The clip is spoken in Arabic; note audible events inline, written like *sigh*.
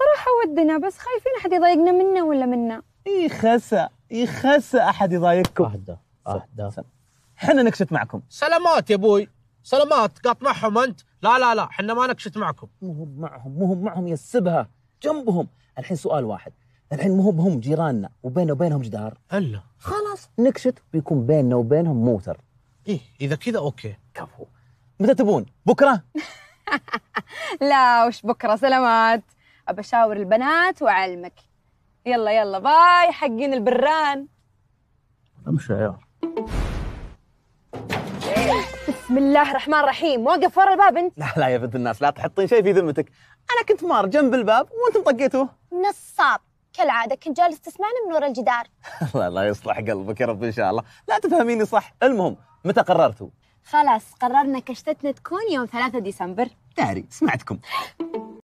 صراحة ودنا بس خايفين أحد يضايقنا منا ولا منا إي خسا إي خسا أحد يضايقكم أهدى أهدى حنا نكشت معكم سلامات يا أبوي سلامات قاط معهم أنت لا لا لا حنا ما نكشت معكم مهم معهم مهم معهم يسبها جنبهم الحين سؤال واحد الحين مو بهم جيراننا وبيننا وبينهم جدار الا خلاص نكشت بيكون بيننا وبينهم موتر ايه اذا كذا اوكي كفو متى تبون بكره *laughs* لا وش بكره سلامات أشاور البنات وأعلمك يلا يلا باي حقين البران امشي يا بسم الله الرحمن الرحيم وقف ورا الباب انت لا لا يا بنت الناس لا تحطين شيء في ذمتك انا كنت مار جنب الباب وانتم طقيتوه نصاب كالعاده كنت جالس تسمعني من ورا الجدار *laughs* الله الله يصلح قلبك يا رب ان شاء الله لا تفهميني صح المهم متى قررتوا خلاص قررنا كشتتنا تكون يوم 3 ديسمبر داري سمعتكم *laughs*